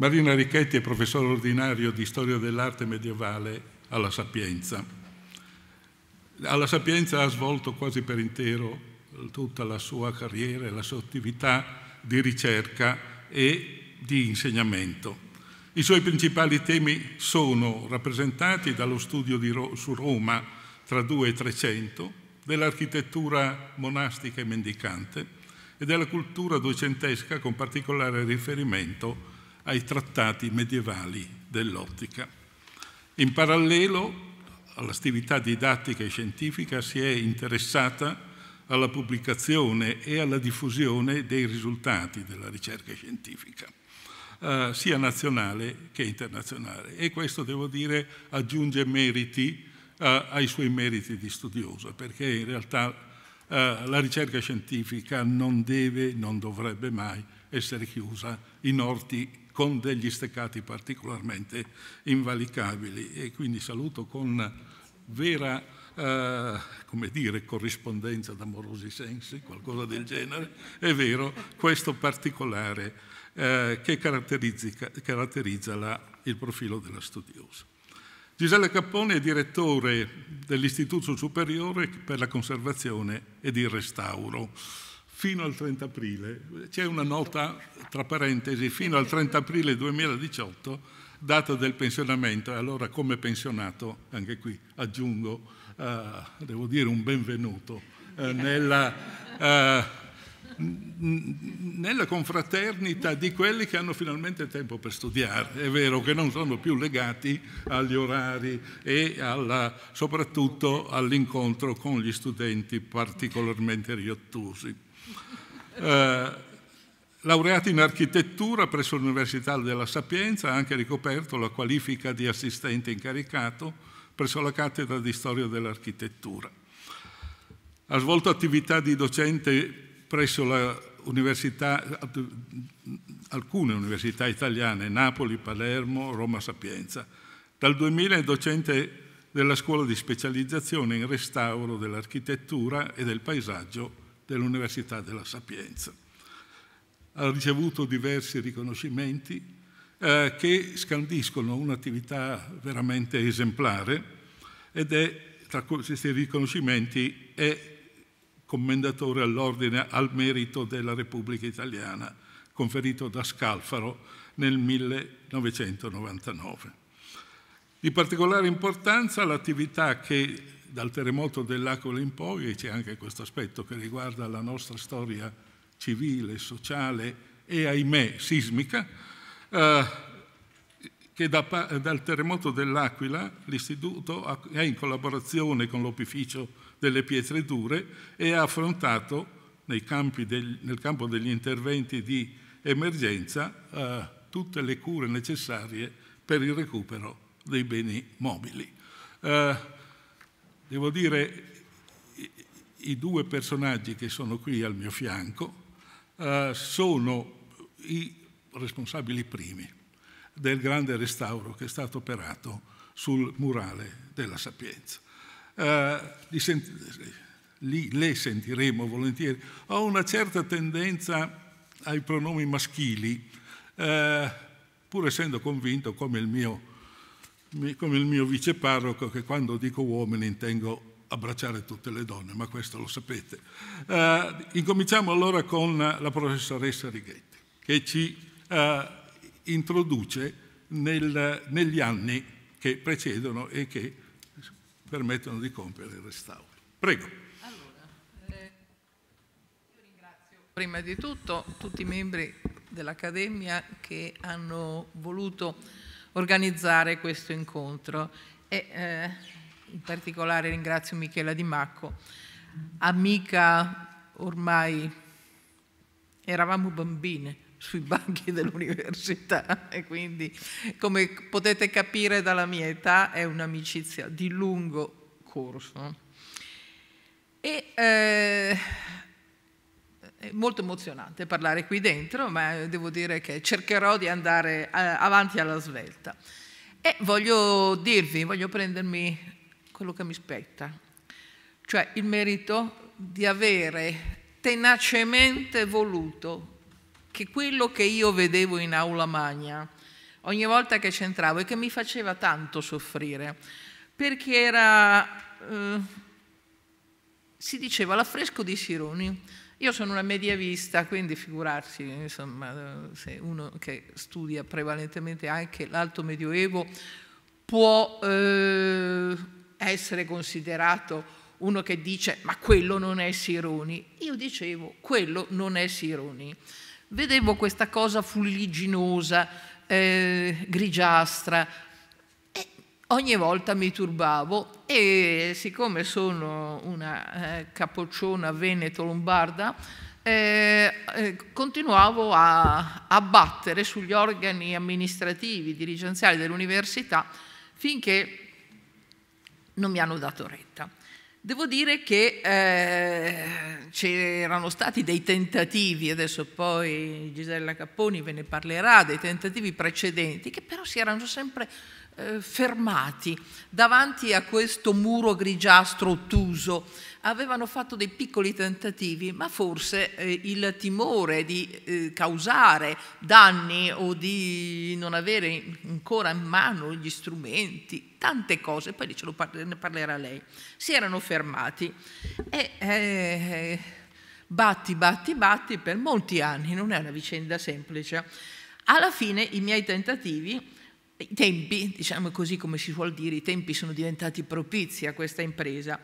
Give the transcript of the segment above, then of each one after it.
Marina Richetti è professore ordinario di storia dell'arte medievale alla Sapienza. Alla Sapienza ha svolto quasi per intero tutta la sua carriera e la sua attività di ricerca e di insegnamento. I suoi principali temi sono rappresentati dallo studio Ro su Roma tra 2 e 300, dell'architettura monastica e mendicante e della cultura duecentesca con particolare riferimento a ai trattati medievali dell'ottica. In parallelo all'attività didattica e scientifica si è interessata alla pubblicazione e alla diffusione dei risultati della ricerca scientifica, eh, sia nazionale che internazionale. E questo, devo dire, aggiunge meriti eh, ai suoi meriti di studioso, perché in realtà eh, la ricerca scientifica non deve, non dovrebbe mai essere chiusa in orti con degli steccati particolarmente invalicabili e quindi saluto con vera eh, come dire, corrispondenza d'amorosi sensi, qualcosa del genere, è vero, questo particolare eh, che caratterizza la, il profilo della studiosa. Gisella Cappone è direttore dell'Istituto Superiore per la Conservazione ed il Restauro fino al 30 aprile, c'è una nota tra parentesi, fino al 30 aprile 2018, data del pensionamento, e allora come pensionato, anche qui aggiungo, eh, devo dire un benvenuto, eh, nella, eh, nella confraternita di quelli che hanno finalmente tempo per studiare, è vero che non sono più legati agli orari e alla, soprattutto all'incontro con gli studenti particolarmente riottosi. Eh, laureato in architettura presso l'Università della Sapienza, ha anche ricoperto la qualifica di assistente incaricato presso la cattedra di storia dell'architettura. Ha svolto attività di docente presso università, alcune università italiane, Napoli, Palermo, Roma Sapienza. Dal 2000 è docente della scuola di specializzazione in restauro dell'architettura e del paesaggio dell'Università della Sapienza. Ha ricevuto diversi riconoscimenti eh, che scandiscono un'attività veramente esemplare ed è tra questi riconoscimenti è commendatore all'ordine al merito della Repubblica Italiana conferito da Scalfaro nel 1999. Di particolare importanza l'attività che dal terremoto dell'Aquila in poi, e c'è anche questo aspetto che riguarda la nostra storia civile, sociale e ahimè sismica, eh, che da, dal terremoto dell'Aquila l'Istituto è in collaborazione con l'Opificio delle Pietre Dure e ha affrontato del, nel campo degli interventi di emergenza eh, tutte le cure necessarie per il recupero dei beni mobili. Eh, Devo dire, i, i due personaggi che sono qui al mio fianco eh, sono i responsabili primi del grande restauro che è stato operato sul murale della Sapienza. Eh, li sent li, le sentiremo volentieri. Ho una certa tendenza ai pronomi maschili, eh, pur essendo convinto, come il mio come il mio viceparroco che quando dico uomini intendo abbracciare tutte le donne, ma questo lo sapete. Eh, incominciamo allora con la professoressa Righetti, che ci eh, introduce nel, negli anni che precedono e che permettono di compiere il restauro. Prego. Allora, eh, io ringrazio prima di tutto tutti i membri dell'Accademia che hanno voluto organizzare questo incontro. E, eh, in particolare ringrazio Michela Di Macco, amica ormai, eravamo bambine sui banchi dell'università e quindi come potete capire dalla mia età è un'amicizia di lungo corso. E eh, è molto emozionante parlare qui dentro, ma devo dire che cercherò di andare eh, avanti alla svelta. E voglio dirvi, voglio prendermi quello che mi spetta, cioè il merito di avere tenacemente voluto che quello che io vedevo in aula magna, ogni volta che c'entravo e che mi faceva tanto soffrire, perché era, eh, si diceva, l'affresco di Sironi, io sono una medievista, quindi figurarsi, insomma, se uno che studia prevalentemente anche l'alto medioevo può eh, essere considerato uno che dice ma quello non è Sironi. Io dicevo quello non è Sironi. Vedevo questa cosa fuligginosa, eh, grigiastra, ogni volta mi turbavo e siccome sono una eh, capocciona veneto-lombarda, eh, eh, continuavo a, a battere sugli organi amministrativi, dirigenziali dell'università finché non mi hanno dato retta. Devo dire che eh, c'erano stati dei tentativi, adesso poi Gisella Capponi ve ne parlerà, dei tentativi precedenti, che però si erano sempre eh, fermati davanti a questo muro grigiastro ottuso. Avevano fatto dei piccoli tentativi, ma forse eh, il timore di eh, causare danni o di non avere ancora in mano gli strumenti, tante cose, poi ce lo parla, ne parlerà lei, si erano fermati. E, eh, batti, batti, batti per molti anni, non è una vicenda semplice. Alla fine i miei tentativi i tempi, diciamo così come si suol dire, i tempi sono diventati propizi a questa impresa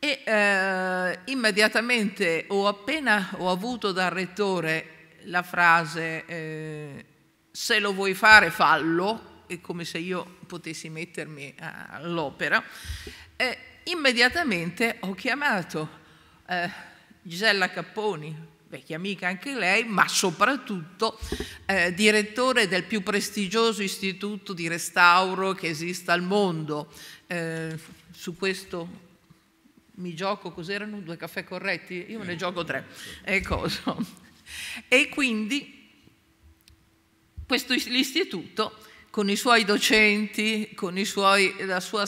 e eh, immediatamente ho appena ho avuto dal rettore la frase eh, se lo vuoi fare fallo, è come se io potessi mettermi all'opera, eh, immediatamente ho chiamato eh, Gisella Capponi, vecchia amica anche lei, ma soprattutto eh, direttore del più prestigioso istituto di restauro che esista al mondo. Eh, su questo mi gioco, cos'erano due caffè corretti? Io ne gioco tre. E, ecco, e quindi questo, l'istituto con i suoi docenti, con i suoi, la sua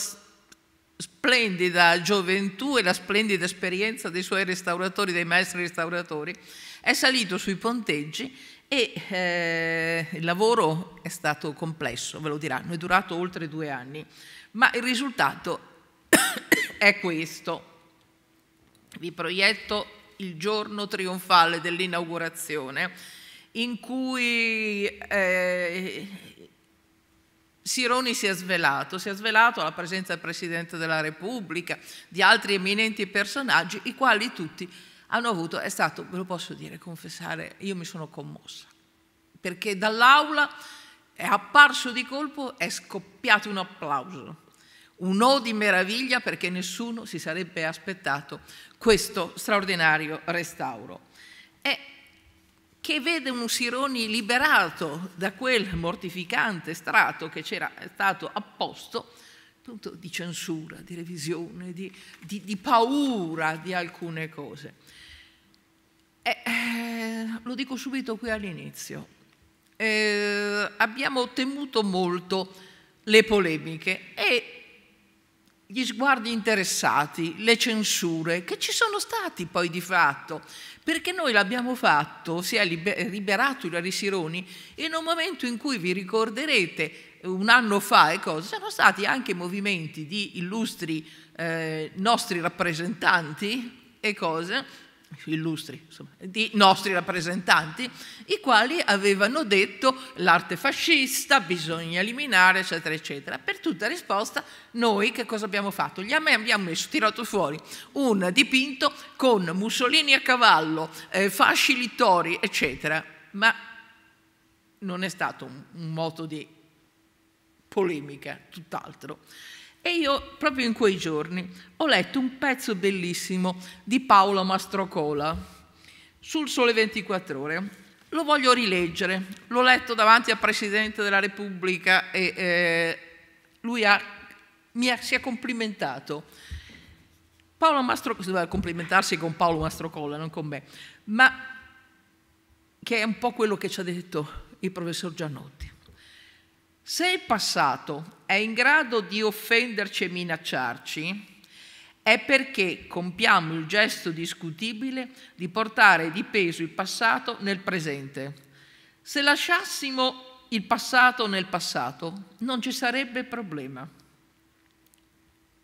splendida gioventù e la splendida esperienza dei suoi restauratori, dei maestri restauratori, è salito sui ponteggi e eh, il lavoro è stato complesso, ve lo diranno, è durato oltre due anni, ma il risultato è questo. Vi proietto il giorno trionfale dell'inaugurazione in cui eh, Sironi si è svelato, si è svelato alla presenza del Presidente della Repubblica, di altri eminenti personaggi, i quali tutti hanno avuto, è stato, ve lo posso dire, confessare, io mi sono commossa, perché dall'aula è apparso di colpo, è scoppiato un applauso, un O di meraviglia perché nessuno si sarebbe aspettato questo straordinario restauro. E che vede un Sironi liberato da quel mortificante strato che c'era stato apposto, appunto di censura, di revisione, di, di, di paura di alcune cose. Eh, eh, lo dico subito qui all'inizio, eh, abbiamo temuto molto le polemiche e gli sguardi interessati, le censure, che ci sono stati poi di fatto, perché noi l'abbiamo fatto, si è liberato il Sironi, in un momento in cui vi ricorderete un anno fa e cosa, sono stati anche movimenti di illustri eh, nostri rappresentanti e cose illustri insomma, di nostri rappresentanti, i quali avevano detto l'arte fascista bisogna eliminare, eccetera, eccetera. Per tutta risposta noi che cosa abbiamo fatto? Gli abbiamo messo, tirato fuori un dipinto con Mussolini a cavallo, eh, fasci littori, eccetera, ma non è stato un, un moto di polemica, tutt'altro. E io proprio in quei giorni ho letto un pezzo bellissimo di Paolo Mastrocola sul Sole 24 ore. Lo voglio rileggere, l'ho letto davanti al Presidente della Repubblica e eh, lui ha, mi ha, si è complimentato. Paolo Mastrocola, doveva complimentarsi con Paolo Mastrocola, non con me, ma che è un po' quello che ci ha detto il professor Giannotti. Se il passato è in grado di offenderci e minacciarci, è perché compiamo il gesto discutibile di portare di peso il passato nel presente. Se lasciassimo il passato nel passato, non ci sarebbe problema.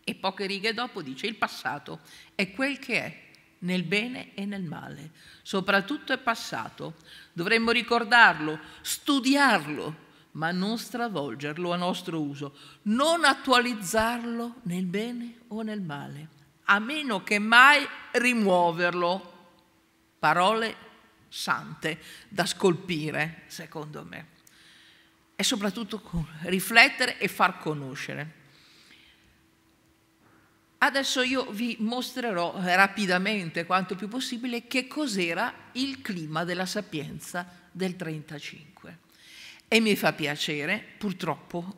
E poche righe dopo dice il passato è quel che è, nel bene e nel male. Soprattutto è passato. Dovremmo ricordarlo, studiarlo, ma non stravolgerlo a nostro uso, non attualizzarlo nel bene o nel male, a meno che mai rimuoverlo. Parole sante da scolpire, secondo me. E soprattutto riflettere e far conoscere. Adesso io vi mostrerò rapidamente, quanto più possibile, che cos'era il clima della sapienza del 35. E mi fa piacere, purtroppo,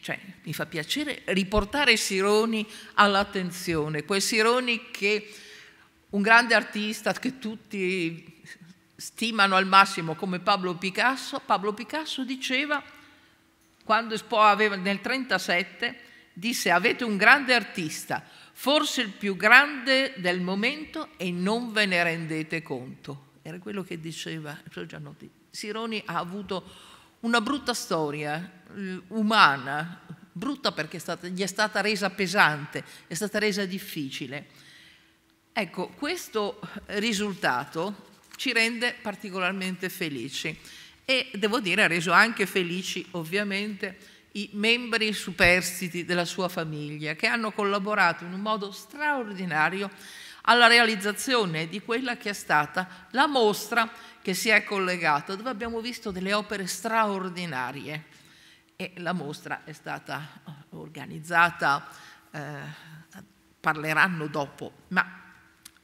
cioè mi fa piacere riportare Sironi all'attenzione, quel Sironi che un grande artista che tutti stimano al massimo come Pablo Picasso, Pablo Picasso diceva quando aveva, nel 1937 disse avete un grande artista, forse il più grande del momento e non ve ne rendete conto. Era quello che diceva Gianotti. Sironi ha avuto una brutta storia umana, brutta perché è stata, gli è stata resa pesante, è stata resa difficile. Ecco, questo risultato ci rende particolarmente felici e devo dire ha reso anche felici ovviamente i membri superstiti della sua famiglia che hanno collaborato in un modo straordinario alla realizzazione di quella che è stata la mostra che si è collegato, dove abbiamo visto delle opere straordinarie e la mostra è stata organizzata, eh, parleranno dopo, ma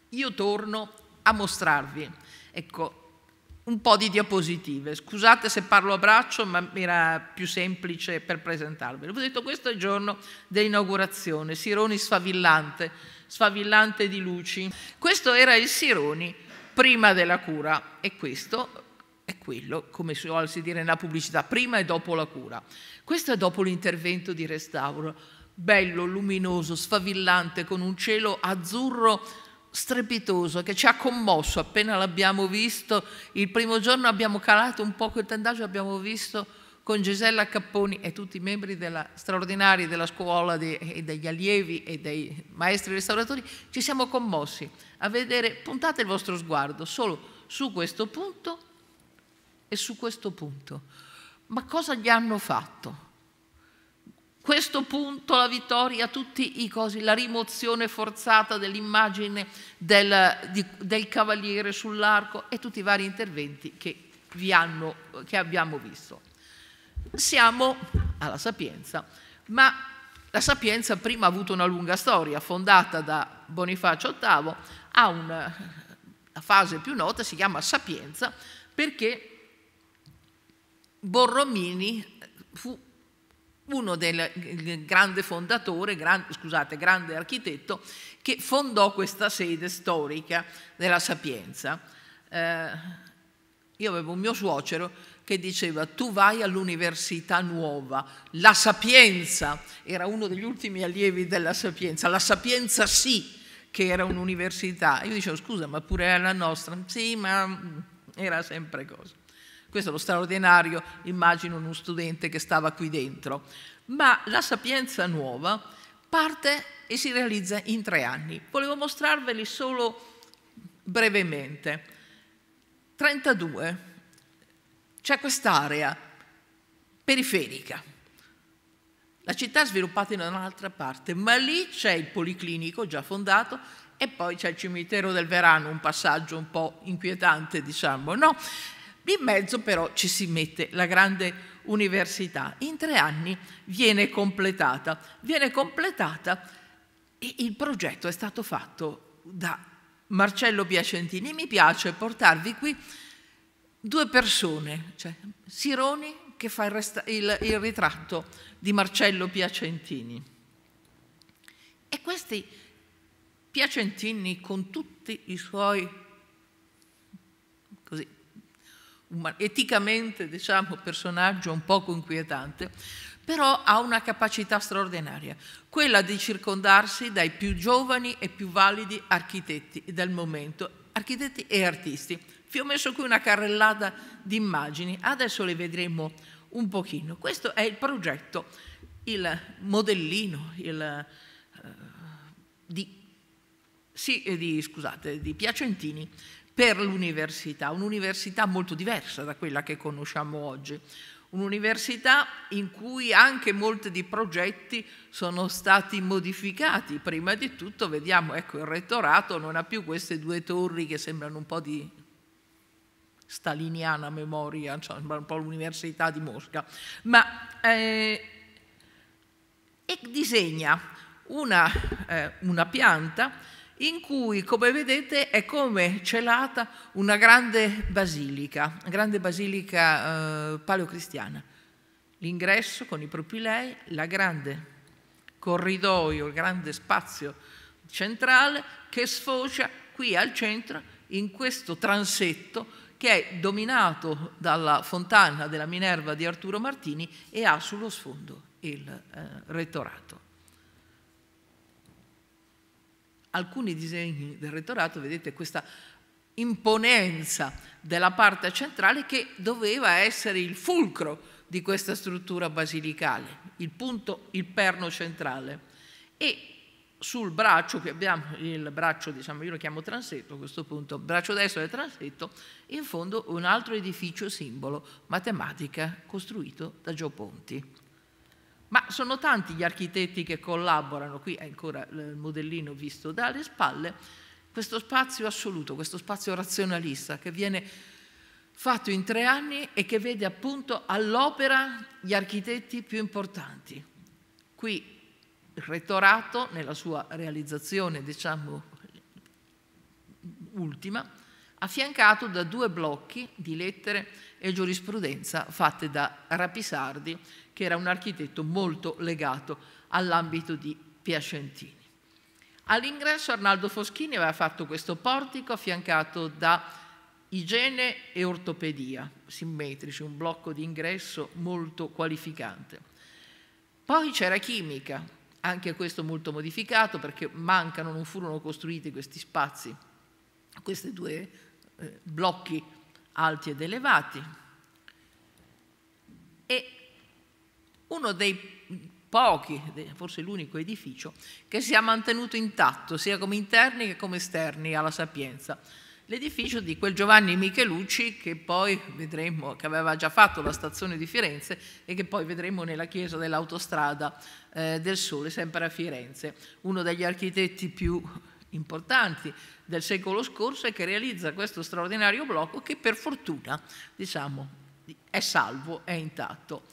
io torno a mostrarvi, ecco, un po' di diapositive. Scusate se parlo a braccio, ma era più semplice per presentarvelo. Ho detto questo è il giorno dell'inaugurazione, Sironi sfavillante, sfavillante di luci. Questo era il Sironi prima della cura e questo è quello, come si vuole dire nella pubblicità, prima e dopo la cura. Questo è dopo l'intervento di restauro, bello, luminoso, sfavillante, con un cielo azzurro strepitoso che ci ha commosso appena l'abbiamo visto. Il primo giorno abbiamo calato un po' il tendaggio, abbiamo visto con Gisella Capponi e tutti i membri della, straordinari della scuola de, e degli allievi e dei maestri restauratori, ci siamo commossi a vedere, puntate il vostro sguardo solo su questo punto e su questo punto. Ma cosa gli hanno fatto? Questo punto, la vittoria, tutti i cosi, la rimozione forzata dell'immagine del, di, del cavaliere sull'arco e tutti i vari interventi che, hanno, che abbiamo visto. Siamo alla Sapienza, ma la Sapienza prima ha avuto una lunga storia, fondata da Bonifacio VIII, ha una, una fase più nota, si chiama Sapienza, perché Borromini fu uno del grande fondatore, gran, scusate, grande architetto, che fondò questa sede storica della Sapienza. Eh, io avevo un mio suocero che diceva tu vai all'università nuova, la sapienza, era uno degli ultimi allievi della sapienza, la sapienza sì che era un'università. Io dicevo scusa ma pure la nostra, sì ma mm, era sempre così. Questo è lo straordinario, immagino, uno studente che stava qui dentro. Ma la sapienza nuova parte e si realizza in tre anni. Volevo mostrarveli solo brevemente. 32, c'è quest'area periferica. La città è sviluppata in un'altra parte, ma lì c'è il policlinico già fondato e poi c'è il cimitero del Verano, un passaggio un po' inquietante, diciamo, no? In mezzo però ci si mette la grande università. In tre anni viene completata. Viene completata e il progetto è stato fatto da Marcello Piacentini. Mi piace portarvi qui due persone, cioè Sironi che fa il, il, il ritratto di Marcello Piacentini. E questi Piacentini con tutti i suoi, così, eticamente diciamo, personaggio un poco inquietante, però ha una capacità straordinaria, quella di circondarsi dai più giovani e più validi architetti del momento, architetti e artisti, vi ho messo qui una carrellata di immagini, adesso le vedremo un pochino. Questo è il progetto, il modellino il, eh, di, sì, eh, di, scusate, di Piacentini per l'università, un'università molto diversa da quella che conosciamo oggi, un'università in cui anche molti di progetti sono stati modificati. Prima di tutto, vediamo, ecco, il rettorato non ha più queste due torri che sembrano un po' di staliniana memoria, cioè un po' l'università di Mosca, ma eh, e disegna una, eh, una pianta in cui, come vedete, è come celata una grande basilica, una grande basilica eh, paleocristiana. L'ingresso con i propilei, la grande corridoio, il grande spazio centrale che sfocia qui al centro in questo transetto che è dominato dalla fontana della Minerva di Arturo Martini e ha sullo sfondo il eh, rettorato. Alcuni disegni del rettorato, vedete questa imponenza della parte centrale che doveva essere il fulcro di questa struttura basilicale, il punto, il perno centrale. E sul braccio che abbiamo, il braccio, diciamo, io lo chiamo transetto a questo punto, braccio destro del transetto, in fondo un altro edificio simbolo, matematica, costruito da Gio Ponti. Ma sono tanti gli architetti che collaborano, qui è ancora il modellino visto dalle spalle, questo spazio assoluto, questo spazio razionalista che viene fatto in tre anni e che vede appunto all'opera gli architetti più importanti. Qui il rettorato nella sua realizzazione, diciamo, ultima, affiancato da due blocchi di lettere e giurisprudenza fatte da Rapisardi, che era un architetto molto legato all'ambito di Piacentini. All'ingresso Arnaldo Foschini aveva fatto questo portico affiancato da igiene e ortopedia, simmetrici, un blocco di ingresso molto qualificante. Poi c'era chimica, anche questo molto modificato perché mancano, non furono costruiti questi spazi, questi due eh, blocchi alti ed elevati. E uno dei pochi, forse l'unico edificio, che si è mantenuto intatto sia come interni che come esterni alla Sapienza, l'edificio di quel Giovanni Michelucci che poi vedremo, che aveva già fatto la stazione di Firenze e che poi vedremo nella chiesa dell'autostrada eh, del Sole, sempre a Firenze, uno degli architetti più importanti del secolo scorso e che realizza questo straordinario blocco che per fortuna diciamo, è salvo, è intatto.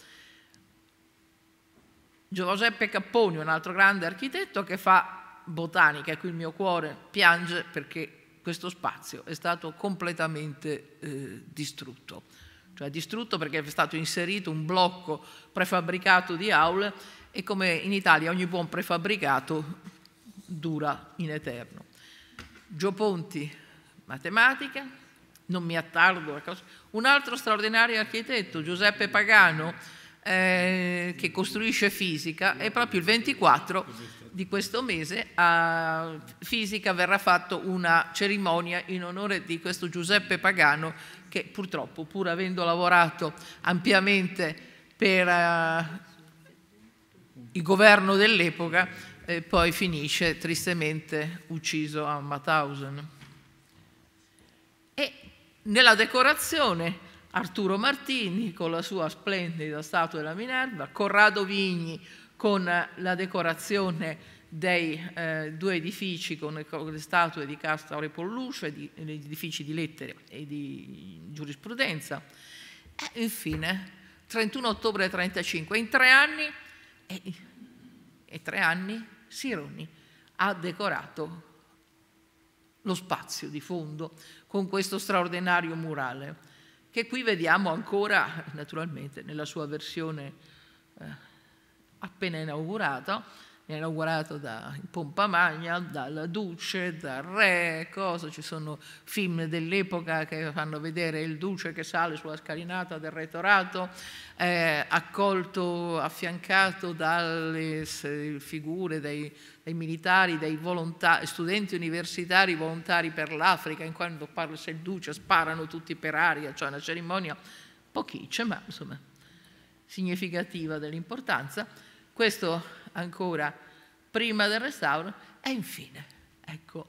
Giuseppe Capponi, un altro grande architetto che fa botanica, qui il mio cuore piange perché questo spazio è stato completamente eh, distrutto. Cioè distrutto perché è stato inserito un blocco prefabbricato di aule e come in Italia ogni buon prefabbricato dura in eterno. Gio Ponti, matematica, non mi attardo, un altro straordinario architetto, Giuseppe Pagano, eh, che costruisce fisica, è proprio il 24 di questo mese a Fisica verrà fatta una cerimonia in onore di questo Giuseppe Pagano che purtroppo, pur avendo lavorato ampiamente per uh, il governo dell'epoca, eh, poi finisce tristemente ucciso a Mauthausen. E nella decorazione Arturo Martini con la sua splendida statua della Minerva, Corrado Vigni con la decorazione dei eh, due edifici con le statue di Castro e Polluce, eh, gli edifici di lettere e di giurisprudenza. E infine, 31 ottobre 1935, in tre anni, e, e tre anni Sironi ha decorato lo spazio di fondo con questo straordinario murale, che qui vediamo ancora, naturalmente, nella sua versione eh, appena inaugurato, viene inaugurato da Pompa Magna, dalla Duce, dal Re, cosa. ci sono film dell'epoca che fanno vedere il Duce che sale sulla scalinata del Rettorato, eh, accolto, affiancato dalle figure dei, dei militari, dei studenti universitari volontari per l'Africa, in quanto parla se il Duce sparano tutti per aria, cioè una cerimonia pochice, ma insomma significativa dell'importanza questo ancora prima del restauro e infine, ecco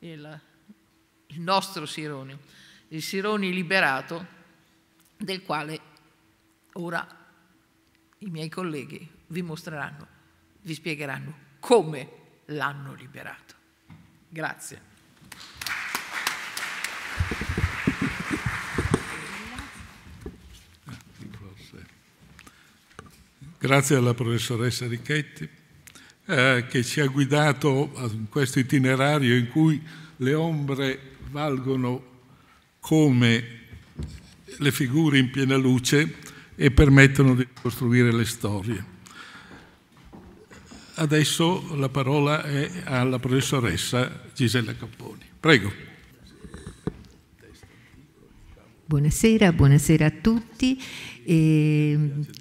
il, il nostro Sironi, il Sironi liberato del quale ora i miei colleghi vi mostreranno, vi spiegheranno come l'hanno liberato. Grazie. Grazie alla professoressa Ricchetti eh, che ci ha guidato in questo itinerario in cui le ombre valgono come le figure in piena luce e permettono di costruire le storie. Adesso la parola è alla professoressa Gisella Capponi. Prego. Buonasera, buonasera, a tutti. Eh,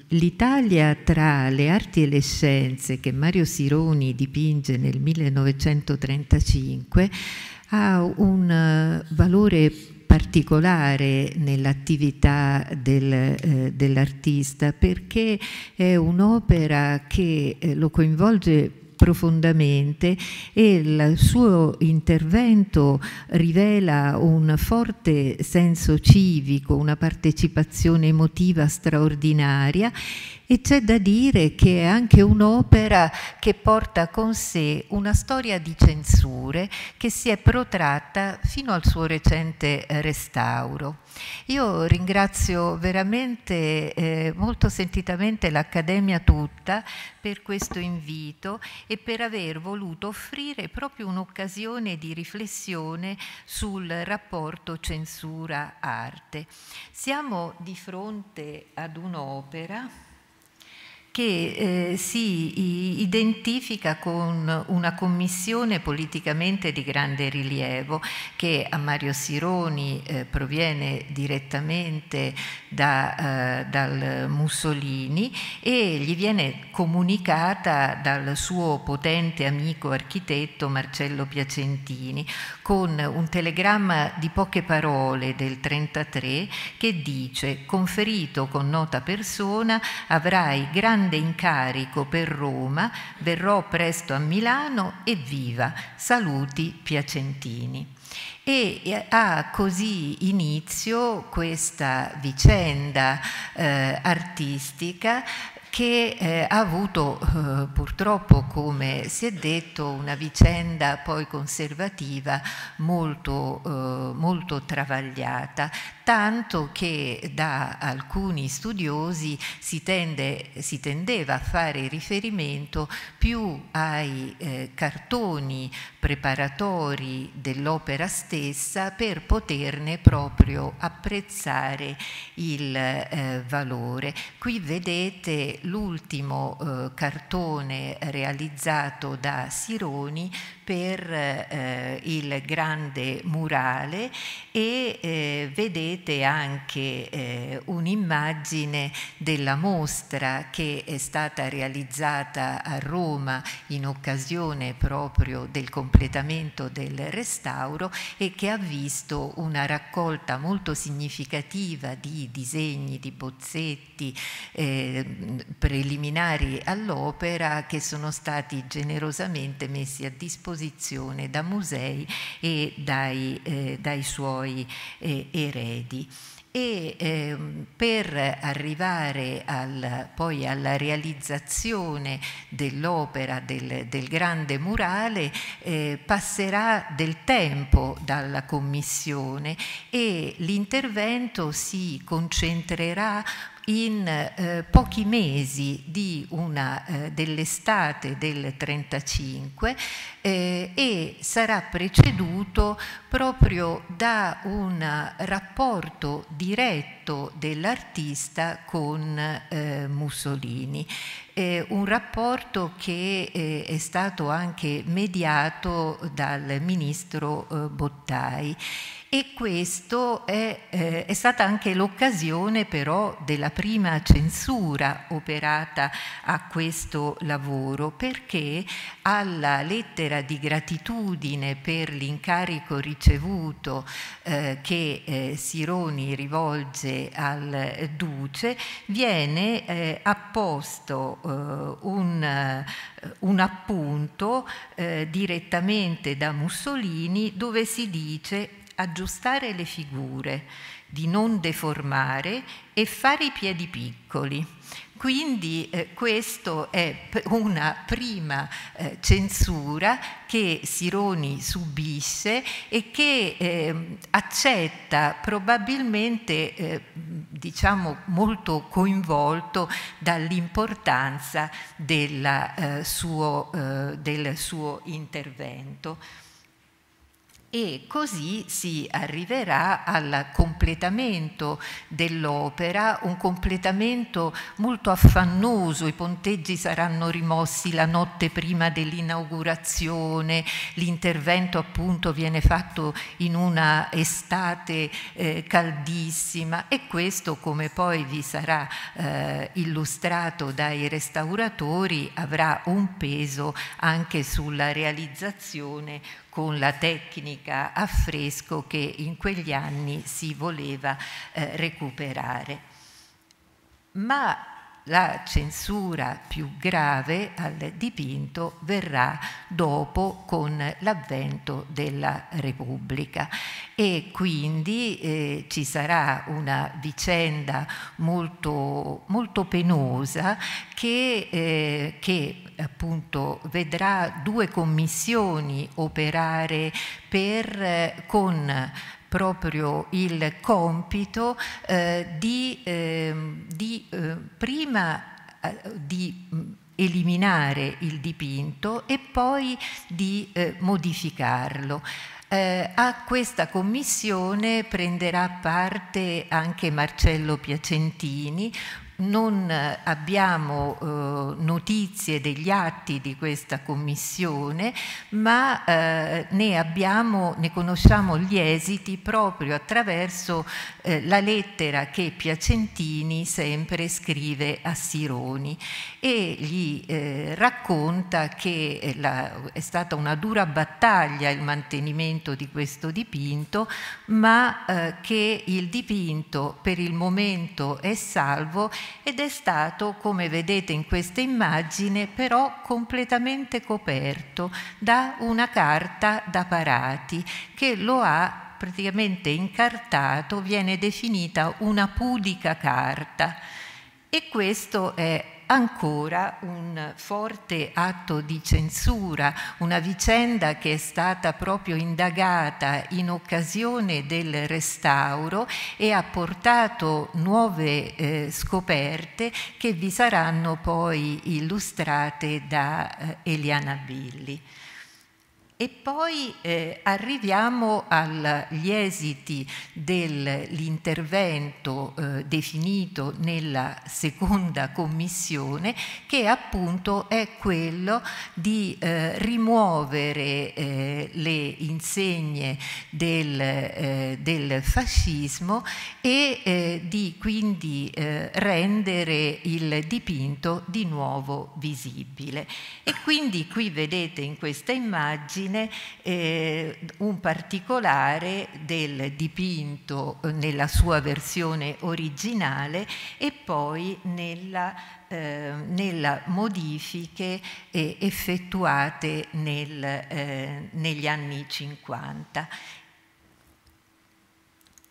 L'Italia tra le arti e le scienze che Mario Sironi dipinge nel 1935 ha un eh, valore particolare nell'attività del, eh, dell'artista perché è un'opera che eh, lo coinvolge profondamente e il suo intervento rivela un forte senso civico, una partecipazione emotiva straordinaria e c'è da dire che è anche un'opera che porta con sé una storia di censure che si è protratta fino al suo recente eh, restauro. Io ringrazio veramente eh, molto sentitamente l'Accademia tutta per questo invito e per aver voluto offrire proprio un'occasione di riflessione sul rapporto censura-arte. Siamo di fronte ad un'opera che eh, si identifica con una commissione politicamente di grande rilievo che a Mario Sironi eh, proviene direttamente da, eh, dal Mussolini e gli viene comunicata dal suo potente amico architetto Marcello Piacentini con un telegramma di poche parole del 33 che dice conferito con nota persona avrai grande grande incarico per Roma, verrò presto a Milano e viva, saluti Piacentini. E ha così inizio questa vicenda eh, artistica che eh, ha avuto eh, purtroppo, come si è detto, una vicenda poi conservativa molto, eh, molto travagliata, tanto che da alcuni studiosi si, tende, si tendeva a fare riferimento più ai eh, cartoni preparatori dell'opera stessa per poterne proprio apprezzare il eh, valore. Qui vedete l'ultimo eh, cartone realizzato da Sironi per eh, il grande murale e eh, vedete anche eh, un'immagine della mostra che è stata realizzata a Roma in occasione proprio del completamento del restauro e che ha visto una raccolta molto significativa di disegni, di bozzetti eh, preliminari all'opera che sono stati generosamente messi a disposizione disposizione da musei e dai, eh, dai suoi eh, eredi e eh, per arrivare al, poi alla realizzazione dell'opera del, del, grande murale eh, passerà del tempo dalla commissione e l'intervento si concentrerà in eh, pochi mesi eh, dell'estate del 1935 eh, e sarà preceduto proprio da un rapporto diretto dell'artista con eh, Mussolini. un rapporto che eh, è stato anche mediato dal ministro eh, Bottai e questa è, eh, è, stata anche l'occasione però della prima censura operata a questo lavoro, perché alla lettera di gratitudine per l'incarico ricevuto eh, che eh, Sironi rivolge al Duce viene eh, apposto eh, un, eh, un, appunto direttamente da Mussolini dove si dice aggiustare le figure, di non deformare e fare i piedi piccoli. Quindi eh, questa è una prima eh, censura che Sironi subisce e che eh, accetta probabilmente eh, diciamo molto coinvolto dall'importanza eh, eh, del suo intervento e così si arriverà al completamento dell'opera, un completamento molto affannoso, i ponteggi saranno rimossi la notte prima dell'inaugurazione, l'intervento appunto viene fatto in una estate eh, caldissima e questo come poi vi sarà eh, illustrato dai restauratori avrà un peso anche sulla realizzazione con la tecnica a fresco che in quegli anni si voleva eh, recuperare. Ma la censura più grave al dipinto verrà dopo con l'avvento della Repubblica e quindi eh, ci sarà una vicenda molto, molto penosa che, eh, che appunto vedrà due commissioni operare per, eh, con proprio il compito eh, di, ehm, di eh, prima eh, di eliminare il dipinto e poi di eh, modificarlo. Eh, a questa commissione prenderà parte anche Marcello Piacentini, non eh, abbiamo eh, notizie degli atti di questa commissione, ma eh, ne, abbiamo, ne, conosciamo gli esiti proprio attraverso eh, la lettera che Piacentini sempre scrive a Sironi e gli eh, racconta che eh, la, è stata una dura battaglia il mantenimento di questo dipinto, ma che il dipinto per il momento è salvo ed è stato, come vedete in questa immagine, però completamente coperto da una carta da parati che lo ha praticamente incartato, viene definita una pudica carta. E questo è ancora un forte atto di censura, una vicenda che è stata proprio indagata in occasione del restauro e ha portato nuove eh, scoperte che vi saranno poi illustrate da eh, Eliana Billi. E poi eh, arriviamo agli esiti dell'intervento eh, definito nella seconda commissione che appunto è quello di eh, rimuovere eh, le insegne del, eh, del fascismo e eh, di quindi rendere il dipinto di nuovo visibile. E quindi qui vedete in questa immagine pagine eh, un particolare del dipinto eh, nella sua versione originale e poi nella eh, nella modifiche eh, effettuate nel, eh, negli anni 50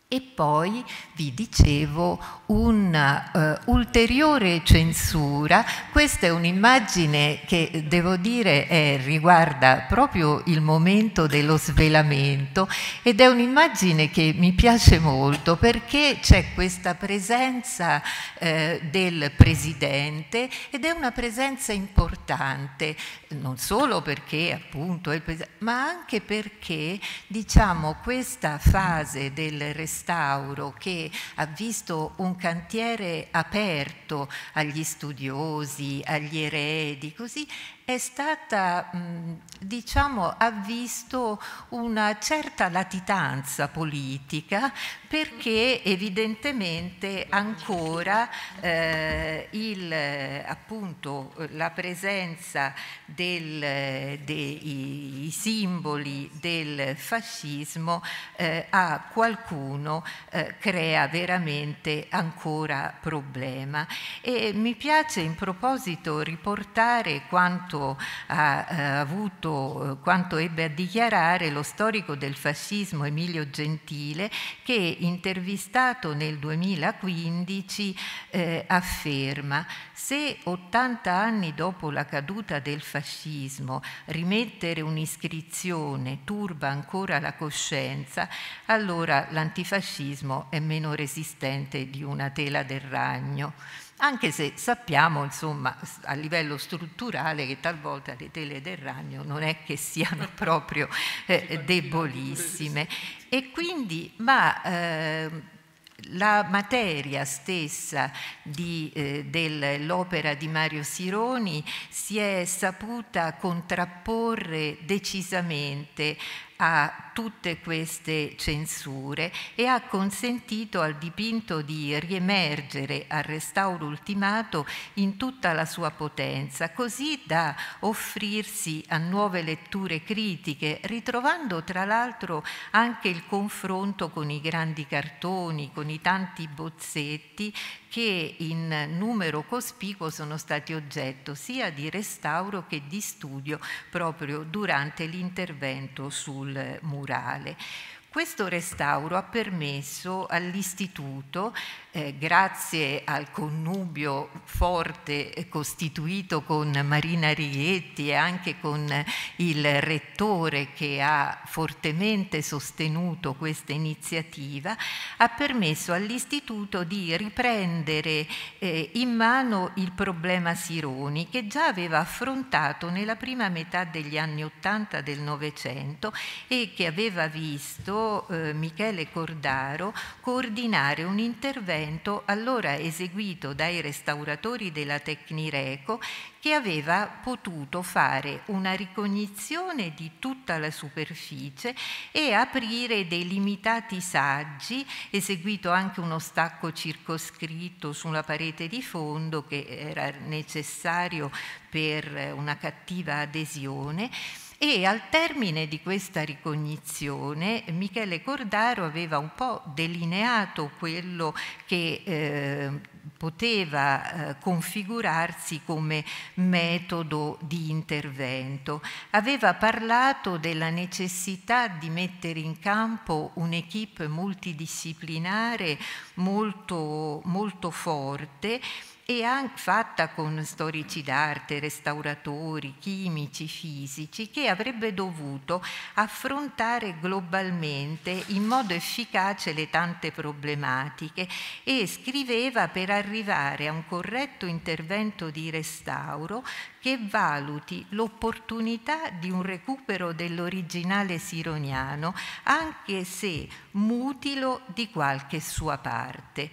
e poi, vi dicevo, un'ulteriore eh, uh, censura, questa è un'immagine che devo dire eh, riguarda proprio il momento dello svelamento ed è un'immagine che mi piace molto perché c'è questa presenza eh, del Presidente ed è una presenza importante, non solo perché appunto è il Presidente, ma anche perché diciamo questa fase del restauro restauro che ha visto un cantiere aperto agli studiosi, agli eredi, così è stata, diciamo, ha visto una certa latitanza politica perché evidentemente ancora eh, il, appunto, la presenza dei simboli del fascismo eh, a qualcuno eh, crea veramente ancora problema. E mi piace in proposito riportare quanto quanto ha eh, avuto, eh, quanto ebbe a dichiarare lo storico del fascismo Emilio Gentile che intervistato nel 2015 eh, afferma se 80 anni dopo la caduta del fascismo rimettere un'iscrizione turba ancora la coscienza, allora l'antifascismo è meno resistente di una tela del ragno anche se sappiamo insomma, a livello strutturale che talvolta le tele del ragno non è che siano proprio eh, debolissime. E quindi, ma eh, la materia stessa eh, dell'opera di Mario Sironi si è saputa contrapporre decisamente a tutte queste censure e ha consentito al dipinto di riemergere al restauro ultimato in tutta la sua potenza, così da offrirsi a nuove letture critiche, ritrovando tra l'altro anche il confronto con i grandi cartoni, con i tanti bozzetti che in numero cospicuo sono stati oggetto sia di restauro che di studio proprio durante l'intervento sul sul murale. Questo restauro ha permesso all'istituto, eh, grazie al connubio forte costituito con Marina Righetti e anche con il rettore che ha fortemente sostenuto questa iniziativa, ha permesso all'istituto di riprendere eh, in mano il problema Sironi che già aveva affrontato nella prima metà degli anni Ottanta del Novecento e che aveva visto eh, Michele Cordaro coordinare un intervento allora eseguito dai restauratori della Tecnireco che aveva potuto fare una ricognizione di tutta la superficie e aprire dei limitati saggi, eseguito anche uno stacco circoscritto sulla parete di fondo che era necessario per una cattiva adesione e al termine di questa ricognizione Michele Cordaro aveva un po' delineato quello che eh, poteva eh, configurarsi come metodo di intervento. Aveva parlato della necessità di mettere in campo un'equipe multidisciplinare molto, molto forte e fatta con storici d'arte, restauratori, chimici, fisici, che avrebbe dovuto affrontare globalmente in modo efficace le tante problematiche e scriveva per arrivare a un corretto intervento di restauro che valuti l'opportunità di un recupero dell'originale sironiano, anche se mutilo di qualche sua parte.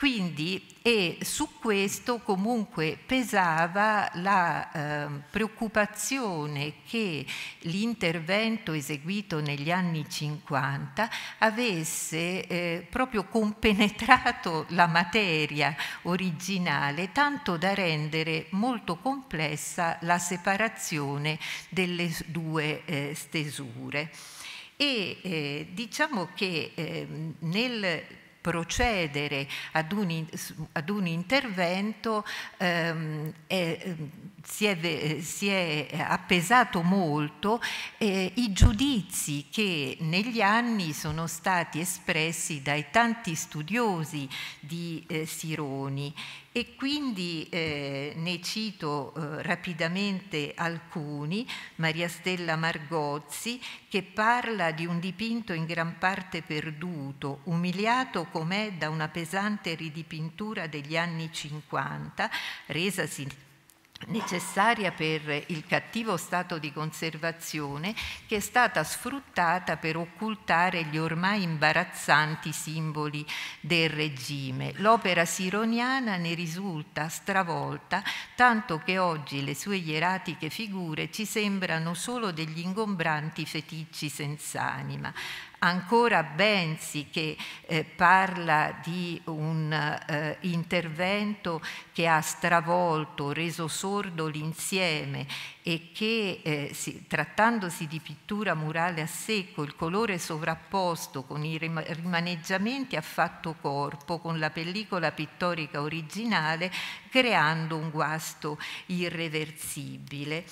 Quindi, e su questo comunque pesava la eh, preoccupazione che l'intervento eseguito negli anni 50 avesse eh, proprio compenetrato la materia originale, tanto da rendere molto complessa la separazione delle due eh, stesure. E eh, diciamo che ehm, nel procedere ad un, ad un intervento ehm, eh, si è, eh, si è, eh, appesato molto eh, i giudizi che negli anni sono stati espressi dai tanti studiosi di eh, Sironi e quindi eh, ne cito eh, rapidamente alcuni, Maria Stella Margozzi che parla di un dipinto in gran parte perduto, umiliato com'è da una pesante ridipintura degli anni 50, resasi necessaria per il cattivo stato di conservazione che è stata sfruttata per occultare gli ormai imbarazzanti simboli del regime. L'opera sironiana ne risulta stravolta, tanto che oggi le sue ieratiche figure ci sembrano solo degli ingombranti feticci senza anima. Ancora Benzi che eh, parla di un eh, intervento che ha stravolto, reso sordo l'insieme e che eh, si, trattandosi di pittura murale a secco, il colore sovrapposto con i rimaneggiamenti ha fatto corpo con la pellicola pittorica originale creando un guasto irreversibile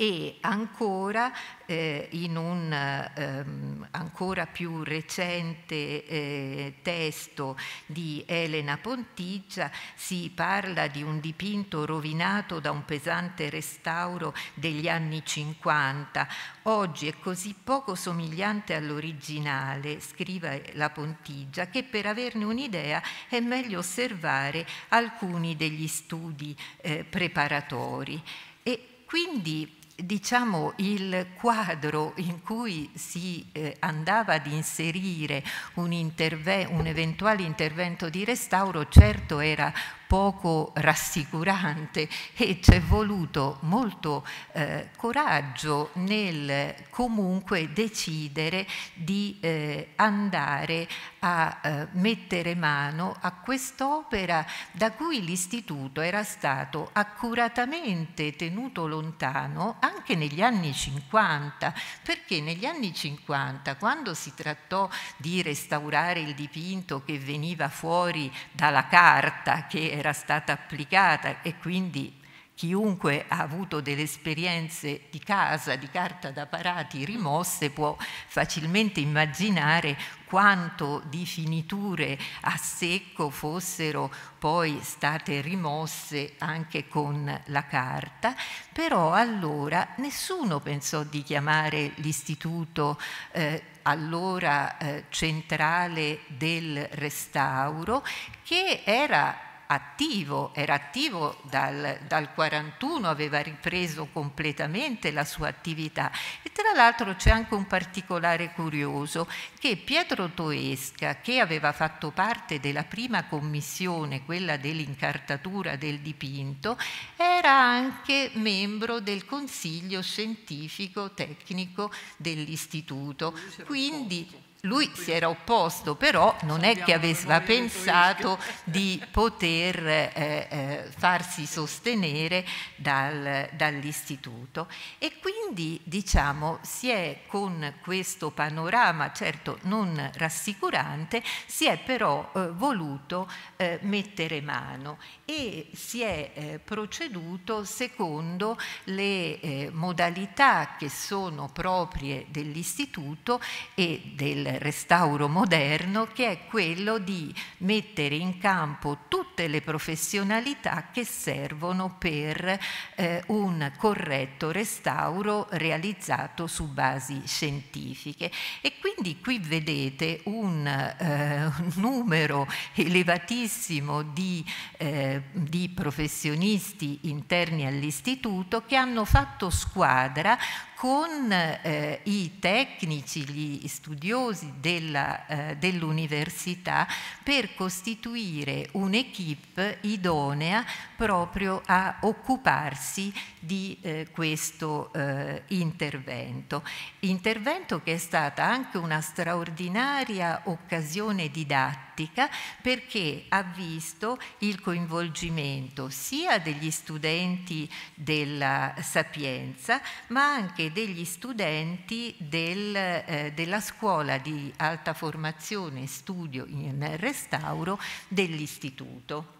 e ancora eh, in un ehm, ancora più recente eh, testo di Elena Pontiggia si parla di un dipinto rovinato da un pesante restauro degli anni 50. Oggi è così poco somigliante all'originale, scrive la Pontiggia, che per averne un'idea è meglio osservare alcuni degli studi eh, preparatori. E quindi diciamo, il quadro in cui si eh, andava ad inserire un, un, eventuale intervento di restauro certo era poco rassicurante e ci è voluto molto eh, coraggio nel comunque decidere di eh, andare a eh, mettere mano a quest'opera da cui l'istituto era stato accuratamente tenuto lontano anche negli anni 50 perché negli anni 50 quando si trattò di restaurare il dipinto che veniva fuori dalla carta che era stata applicata e quindi chiunque ha avuto delle esperienze di casa, di carta da parati rimosse, può facilmente immaginare quanto di finiture a secco fossero poi state rimosse anche con la carta, però allora nessuno pensò di chiamare l'istituto eh, allora eh, centrale del restauro che era attivo, era attivo dal, dal 41, aveva ripreso completamente la sua attività e tra l'altro c'è anche un particolare curioso che Pietro Toesca, che aveva fatto parte della prima commissione, quella dell'incartatura del dipinto, era anche membro del consiglio scientifico tecnico dell'istituto. Quindi lui si era opposto, però non è che aveva pensato di poter eh, eh, farsi sostenere dal, dall'istituto. E quindi diciamo si è con questo panorama, certo non rassicurante, si è però eh, voluto eh, mettere mano e si è eh, proceduto secondo le eh, modalità che sono proprie dell'istituto e del restauro moderno che è quello di mettere in campo tutte le professionalità che servono per eh, un corretto restauro realizzato su basi scientifiche. E quindi qui vedete un eh, numero elevatissimo di, eh, di professionisti interni all'istituto che hanno fatto squadra con eh, i tecnici, gli studiosi eh, dell'università eh, dell per costituire un'equipe idonea proprio a occuparsi di eh, questo eh, intervento. Intervento che è stata anche una straordinaria occasione didattica didattica perché ha visto il coinvolgimento sia degli studenti della Sapienza ma anche degli studenti del, eh, della scuola di alta formazione e studio in restauro dell'istituto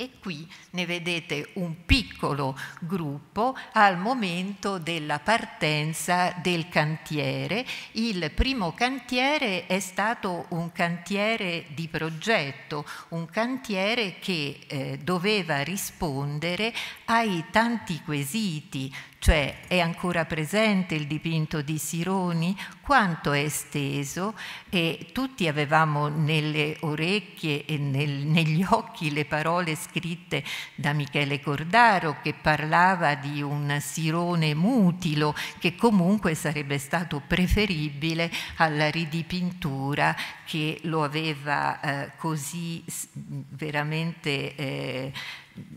e qui ne vedete un piccolo gruppo al momento della partenza del cantiere. Il primo cantiere è stato un cantiere di progetto, un cantiere che eh, doveva rispondere ai tanti quesiti cioè è ancora presente il dipinto di Sironi, quanto è esteso e tutti avevamo nelle orecchie e nel, negli occhi le parole scritte da Michele Cordaro che parlava di un Sirone mutilo che comunque sarebbe stato preferibile alla ridipintura che lo aveva eh, così veramente... Eh,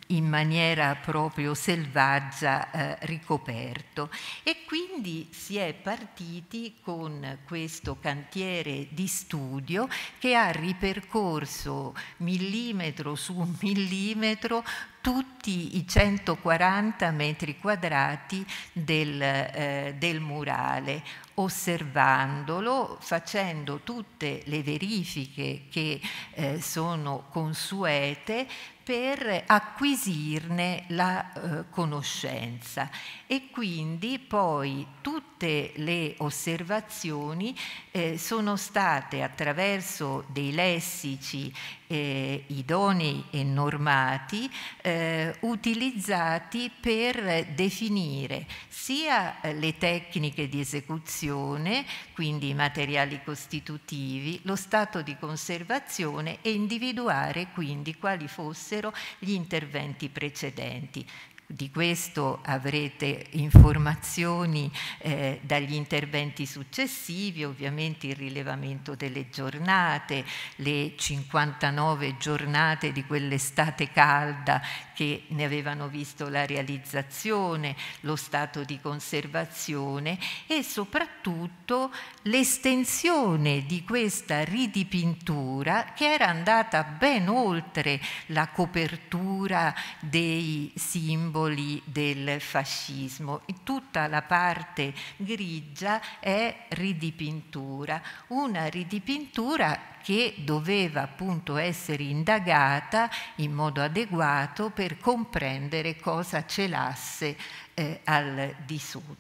in maniera proprio selvaggia eh, ricoperto e quindi si è partiti con questo cantiere di studio che ha ripercorso millimetro su millimetro tutti i 140 metri quadrati del, eh, del murale, osservandolo, facendo tutte le verifiche che eh, sono consuete per acquisirne la eh, conoscenza e quindi poi tutte le osservazioni eh, sono state attraverso dei lessici eh, idonei e normati eh, utilizzati per definire sia eh, le tecniche di esecuzione, quindi i materiali costitutivi, lo stato di conservazione e individuare quindi quali fossero gli interventi precedenti. Di questo avrete informazioni eh, dagli interventi successivi, ovviamente il rilevamento delle giornate, le 59 giornate di quell'estate calda che ne avevano visto la realizzazione, lo stato di conservazione e soprattutto l'estensione di questa ridipintura che era andata ben oltre la copertura dei simboli del fascismo. Tutta la parte grigia è ridipintura, una ridipintura che doveva appunto essere indagata in modo adeguato per comprendere cosa celasse eh, al di sotto.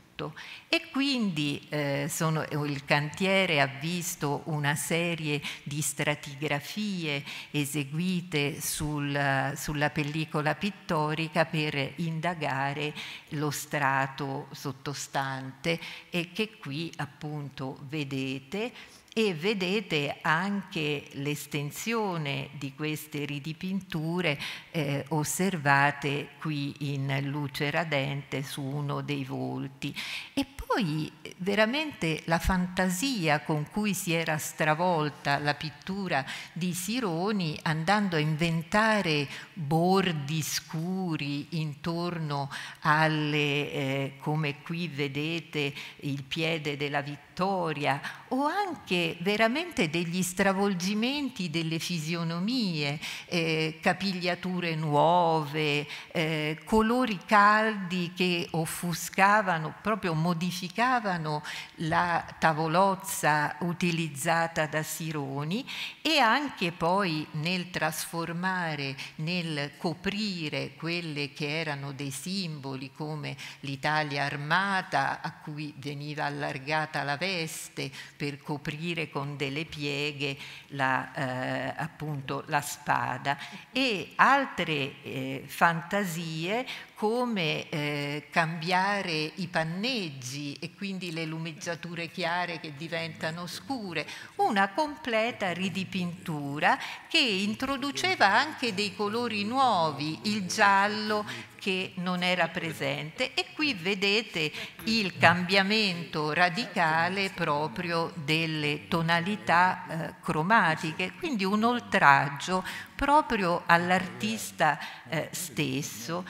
E quindi eh, sono, il cantiere ha visto una serie di stratigrafie eseguite sul, sulla pellicola pittorica per indagare lo strato sottostante e che qui appunto vedete e vedete anche l'estensione di queste ridipinture eh, osservate qui in luce radente su uno dei volti e poi veramente la fantasia con cui si era stravolta la pittura di Sironi andando a inventare bordi scuri intorno alle eh, come qui vedete il piede della vittoria storia o anche veramente degli stravolgimenti delle fisionomie, eh, capigliature nuove, eh, colori caldi che offuscavano, proprio modificavano la tavolozza utilizzata da Sironi e anche poi nel trasformare, nel coprire quelle che erano dei simboli come l'Italia armata a cui veniva allargata la veste, veste per coprire con delle pieghe la, eh, appunto la spada e altre eh, fantasie come eh, cambiare i panneggi e quindi le lumeggiature chiare che diventano scure, una completa ridipintura che introduceva anche dei colori nuovi, il giallo che non era presente e qui vedete il cambiamento radicale proprio delle tonalità eh, cromatiche, quindi un oltraggio proprio all'artista eh, stesso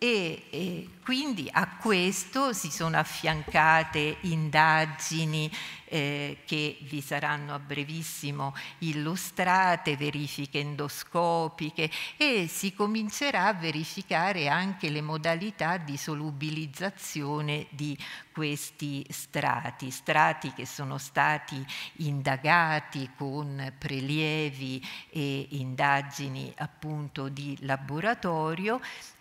e, e, quindi a questo si sono affiancate indagini eh, che vi saranno a brevissimo illustrate, verifiche endoscopiche e si comincerà a verificare anche le modalità di solubilizzazione di questi strati, strati che sono stati indagati con prelievi e indagini appunto di laboratorio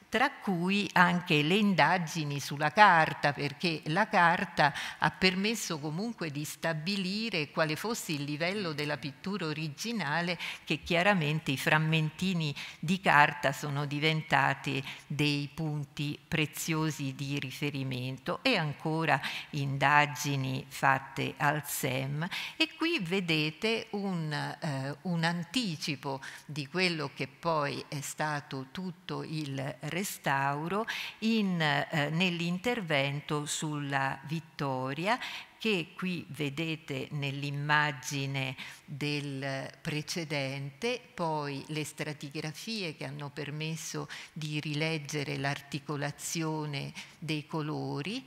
tra cui anche le indagini sulla carta, perché la carta ha permesso comunque di stabilire quale fosse il livello della pittura originale, che chiaramente i frammentini di carta sono diventati dei punti preziosi di riferimento e ancora indagini fatte al SEM. E qui vedete un, eh, un anticipo di quello che poi è stato tutto il restauro in, eh, nell'intervento sulla vittoria che qui vedete nell'immagine del precedente, poi le stratigrafie che hanno permesso di rileggere l'articolazione dei colori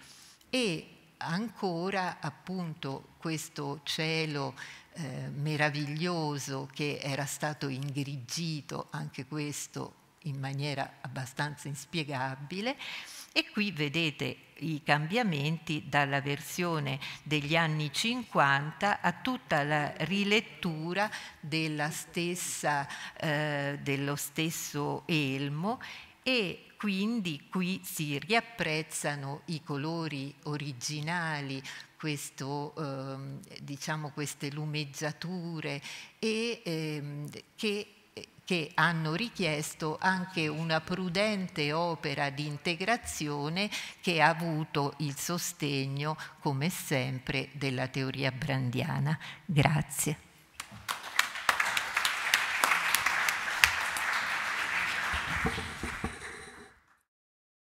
e ancora appunto questo cielo eh, meraviglioso che era stato ingrigito, anche questo in maniera abbastanza inspiegabile e qui vedete i cambiamenti dalla versione degli anni 50 a tutta la rilettura stessa, eh, dello stesso elmo e quindi qui si riapprezzano i colori originali, questo, eh, diciamo queste lumeggiature e, eh, che che hanno richiesto anche una prudente opera di integrazione che ha avuto il sostegno, come sempre, della teoria brandiana. Grazie.